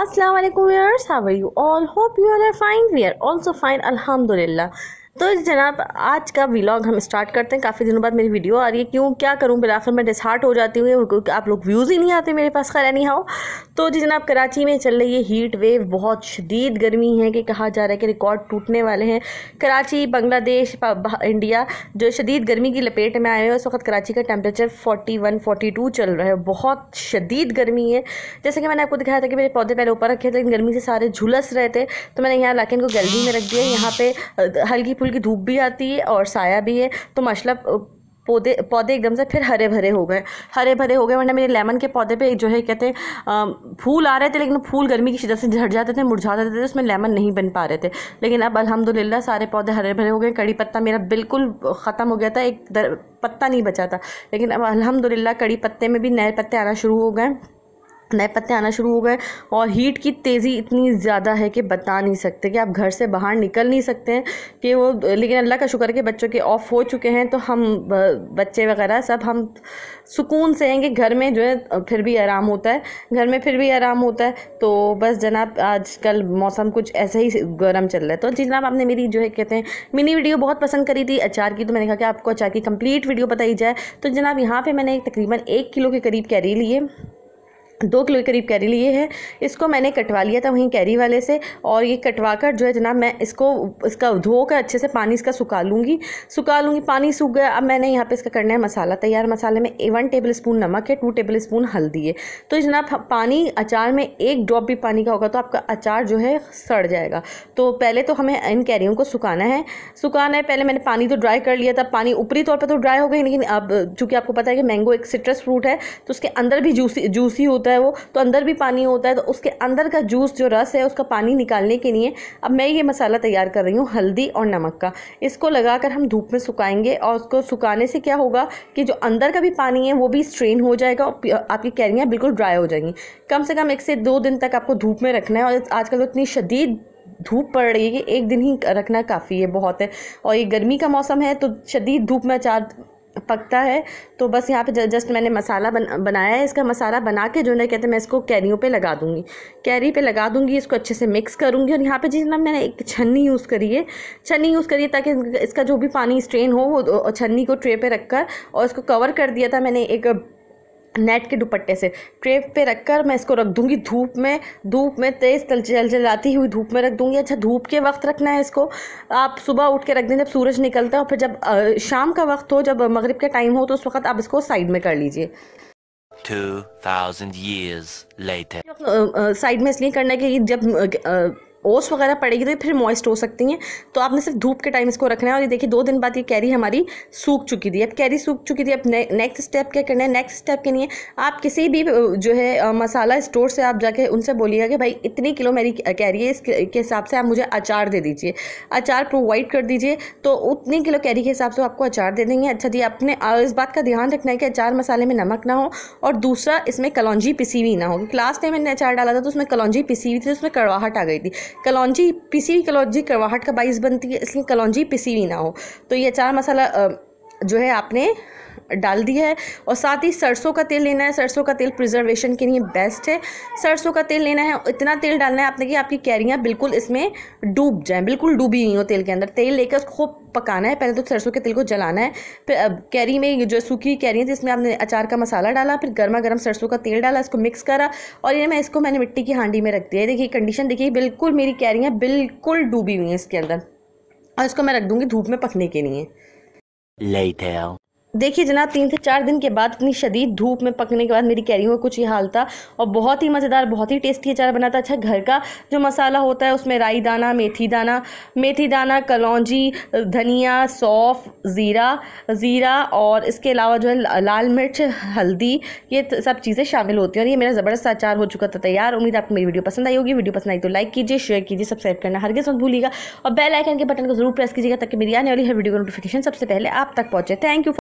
Assalamualaikum viewers how are you all hope you all are fine we are also fine alhamdulillah तो जनाब आज का vlog हम start करते हैं काफ़ी दिनों बाद मेरी वीडियो आ रही है क्यों क्या करूँ बिल आखिर मैं डिसहार्ट हो जाती हूँ आप लोग व्यूज़ ही नहीं आते मेरे पास खैर नहीं आओ तो जी जनाब कराची में चल रही है हीट वेव बहुत शदीद गर्मी है कि कहा जा रहा है कि रिकॉर्ड टूटने वाले हैं कराची बांग्लादेश इंडिया जो शदीद गर्मी की लपेट में आए हैं उस वक्त कराची का temperature forty one forty two चल रहा है बहुत शदीद गर्मी है जैसे कि मैंने आपको दिखाया था कि मेरे पौधे पहले ऊपर रखे थे लेकिन गर्मी से सारे झुलस रहे थे तो मैंने यहाँ लाके इनको गैलरी में रख दिया यहाँ पर हल्की हल्की फुल्की धूप भी आती है और साया भी है तो मसलब पौधे पौधे एकदम से फिर हरे भरे हो गए हरे भरे हो गए वरना मेरे लेमन के पौधे पे जो है कहते हैं फूल आ रहे थे लेकिन फूल गर्मी की शिदत से झड़ जाते थे मुरझा जाते थे उसमें लेमन नहीं बन पा रहे थे लेकिन अब अल्हम्दुलिल्लाह सारे पौधे हरे भरे हो गए कड़ी पत्ता मेरा बिल्कुल ख़त्म हो गया था एक दर, पत्ता नहीं बचा था लेकिन अब अलहमदिल्ला कड़ी पत्ते में भी नए पत्ते आना शुरू हो गए नए पत्ते आना शुरू हो गए और हीट की तेज़ी इतनी ज़्यादा है कि बता नहीं सकते कि आप घर से बाहर निकल नहीं सकते हैं कि वो लेकिन अल्लाह का शुक्र के बच्चों के ऑफ़ हो चुके हैं तो हम बच्चे वगैरह सब हम सुकून से हैं कि घर में जो है फिर भी आराम होता है घर में फिर भी आराम होता है तो बस जनाब आजकल मौसम कुछ ऐसे ही गर्म चल रहा है तो जी जनाब आपने मेरी जो है कहते हैं मिनी वीडियो बहुत पसंद करी थी अचार की तो मैंने कहा कि आपको अचार की कम्प्लीट वीडियो बताई जाए तो जनाब यहाँ पर मैंने तकरीबन एक किलो के करीब कैरी लिए दो किलो के करीब कैरी लिए है इसको मैंने कटवा लिया था वहीं कैरी वाले से और ये कटवा कर जो है जनाब मैं इसको इसका धो कर अच्छे से पानी इसका सुखा लूँगी सुखा लूँगी पानी सूख गया अब मैंने यहाँ पे इसका करना है मसाला तैयार मसाले में वन टेबल स्पून नमक है टू टेबल स्पून हल्दी है तो जनाब पानी अचार में एक ड्रॉप भी पानी का होगा तो आपका अचार जो है सड़ जाएगा तो पहले तो हमें इन कैरियों को सुखाना है सुखाना है पहले मैंने पानी तो ड्राई कर लिया था पानी ऊपरी तौर पर तो ड्राई हो गई लेकिन अब चूँकि आपको पता है कि मैंगो एक सिट्रस फ्रूट है तो उसके अंदर भी जूसी जूसी होता होता है वो तो अंदर भी पानी होता है तो उसके अंदर का जूस जो रस है उसका पानी निकालने के लिए अब मैं ये मसाला तैयार कर रही हूँ हल्दी और नमक का इसको लगाकर हम धूप में सुखाएंगे और उसको सुखाने से क्या होगा कि जो अंदर का भी पानी है वो भी स्ट्रेन हो जाएगा और आपकी कैरियाँ बिल्कुल ड्राई हो जाएंगी कम से कम एक से दो दिन तक आपको धूप में रखना है और आजकल उतनी तो इतनी शदीद धूप पड़ रही है कि एक दिन ही रखना काफ़ी है बहुत है और ये गर्मी का मौसम है तो शदीद धूप में अचार पकता है तो बस यहाँ पे जस्ट मैंने मसाला बन, बनाया है इसका मसाला बना के जो है कहते हैं मैं इसको कैरियों पे लगा दूँगी कैरी पे लगा दूँगी इसको अच्छे से मिक्स करूँगी और यहाँ पे जिस ना मैंने एक छन्नी यूज़ करी है छन्नी यूज़ करी है ताकि इसका जो भी पानी स्ट्रेन हो वो छन्नी को ट्रे पर रख कर और इसको कवर कर दिया था मैंने एक नेट के दुपट्टे से ट्रे पे रखकर मैं इसको रख दूंगी धूप में धूप में तेज़ तल चल चलाती हुई धूप में रख दूंगी अच्छा धूप के वक्त रखना है इसको आप सुबह उठ के रख दें जब सूरज निकलता है और फिर जब शाम का वक्त हो जब मगरिब का टाइम हो तो उस वक्त आप इसको साइड में कर लीजिए साइड में इसलिए करना है कि जब ओस वगैरह पड़ेगी तो ये फिर मॉइस्ट हो सकती हैं तो आपने सिर्फ धूप के टाइम इसको रखना है और ये देखिए दो दिन बाद ये कैरी हमारी सूख चुकी थी अब कैरी सूख चुकी थी अब नेक्स्ट स्टेप क्या करना है नेक्स्ट स्टेप के लिए आप किसी भी जो है मसाला स्टोर से आप जाके उनसे बोलिएगा कि भाई इतनी किलो मेरी कैरी है इसके हिसाब से आप मुझे अचार दे दीजिए अचार प्रोवाइड कर दीजिए तो उतनी किलो कैरी के हिसाब से आपको अचार दे देंगे अच्छा जी आपने इस बात का ध्यान रखना है कि अचार मसाले में नमक ना हो और दूसरा इसमें कलौजी पिसी हुई ना हो क्योंकि लास्ट टाइम मैंने अचार डाला था तो उसमें कलौजी पिसी हुई थी तो उसमें कड़वाहट आ गई थी कलौजी पिसी हुई कलौजी करवाहट का बाइस बनती है इसलिए कलौजी पिसी हुई ना हो तो ये अचार मसाला जो है आपने डाल दी है और साथ ही सरसों का तेल लेना है सरसों का तेल प्रिजर्वेशन के लिए बेस्ट है सरसों का तेल लेना है इतना तेल डालना है आपने कि आपकी कैरियाँ बिल्कुल इसमें डूब जाएँ बिल्कुल डूबी हुई हो तेल के अंदर तेल लेकर उसको पकाना है पहले तो सरसों के तेल को जलाना है फिर कैरी में जो सूखी कैरियाँ थी इसमें आपने अचार का मसाला डाला फिर गर्मा गर्म सरसों का तेल डाला इसको मिक्स करा और ये मैं इसको मैंने मिट्टी की हांडी में रख दिया देखिए कंडीशन देखिए बिल्कुल मेरी कैरियाँ बिल्कुल डूबी हुई हैं इसके अंदर और इसको मैं रख दूँगी धूप में पकने के लिए Later. देखिए जनाब तीन से चार दिन के बाद इतनी शदीद धूप में पकने के बाद मेरी कह रही हूँ कुछ ये हाल था और बहुत ही मज़ेदार बहुत ही टेस्टी अचार बना था अच्छा घर का जो मसाला होता है उसमें राई दाना मेथी दाना मेथी दाना कलौजी धनिया सौफ ज़ीरा ज़ीरा और इसके अलावा जो है लाल मिर्च हल्दी ये सब चीज़ें शामिल होती हैं और ये मेरा ज़बरदस्त अचार हो चुका था तैयार उम्मीद आपको मेरी वीडियो पसंद आई होगी वीडियो पसंद आई तो लाइक कीजिए शेयर कीजिए सब्सक्राइब करना हर किस भूलिएगा और बेल आइकन के बटन को जरूर प्रेस कीजिएगा ताकि मेरी आने वाली हर वीडियो का नोटिफिकेशन सबसे पहले आप तक पहुँचे थैंक यू